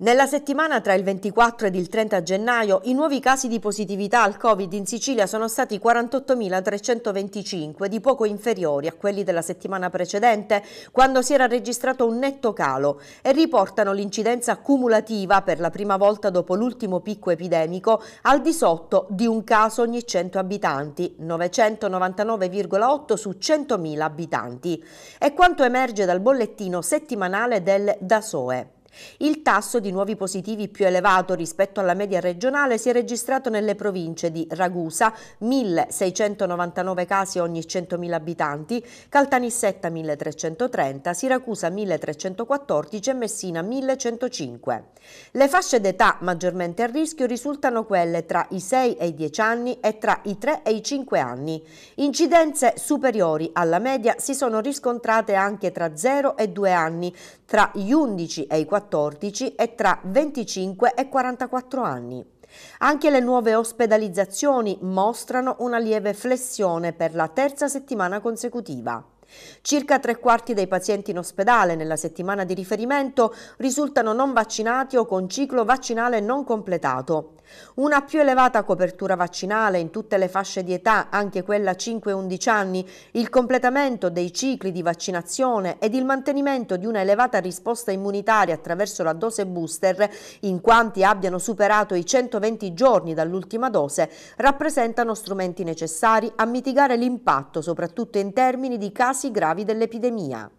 Nella settimana tra il 24 ed il 30 gennaio i nuovi casi di positività al Covid in Sicilia sono stati 48.325, di poco inferiori a quelli della settimana precedente, quando si era registrato un netto calo, e riportano l'incidenza cumulativa per la prima volta dopo l'ultimo picco epidemico al di sotto di un caso ogni 100 abitanti, 999,8 su 100.000 abitanti. È quanto emerge dal bollettino settimanale del DASOE. Il tasso di nuovi positivi più elevato rispetto alla media regionale si è registrato nelle province di Ragusa, 1.699 casi ogni 100.000 abitanti, Caltanissetta 1.330, Siracusa 1.314 e Messina 1.105. Le fasce d'età maggiormente a rischio risultano quelle tra i 6 e i 10 anni e tra i 3 e i 5 anni. Incidenze superiori alla media si sono riscontrate anche tra 0 e 2 anni, tra gli 11 e i 14 14 e tra 25 e 44 anni. Anche le nuove ospedalizzazioni mostrano una lieve flessione per la terza settimana consecutiva. Circa tre quarti dei pazienti in ospedale nella settimana di riferimento risultano non vaccinati o con ciclo vaccinale non completato, una più elevata copertura vaccinale in tutte le fasce di età, anche quella 5-11 anni, il completamento dei cicli di vaccinazione ed il mantenimento di una elevata risposta immunitaria attraverso la dose booster in quanti abbiano superato i 120 giorni dall'ultima dose rappresentano strumenti necessari a mitigare l'impatto soprattutto in termini di casi gravi dell'epidemia.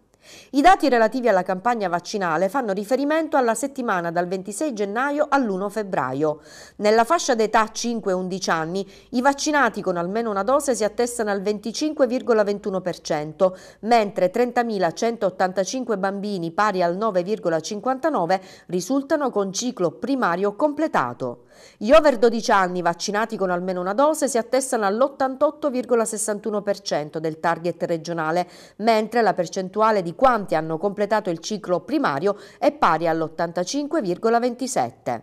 I dati relativi alla campagna vaccinale fanno riferimento alla settimana dal 26 gennaio all'1 febbraio. Nella fascia d'età 5-11 anni i vaccinati con almeno una dose si attestano al 25,21%, mentre 30.185 bambini pari al 9,59% risultano con ciclo primario completato. Gli over 12 anni vaccinati con almeno una dose si attestano all'88,61% del target regionale, mentre la percentuale di di quanti hanno completato il ciclo primario è pari all'85,27.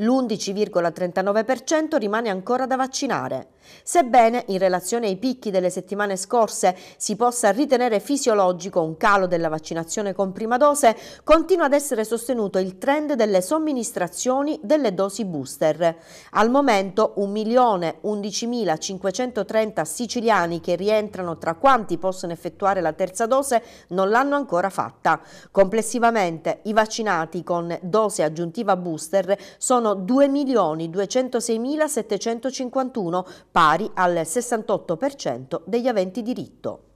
L'11,39% rimane ancora da vaccinare. Sebbene in relazione ai picchi delle settimane scorse si possa ritenere fisiologico un calo della vaccinazione con prima dose, continua ad essere sostenuto il trend delle somministrazioni delle dosi booster. Al momento 1.011.530 siciliani che rientrano tra quanti possono effettuare la terza dose non l'hanno ancora fatta. Complessivamente i vaccinati con dose aggiuntiva booster sono 2.206.751 pari al 68% degli aventi diritto.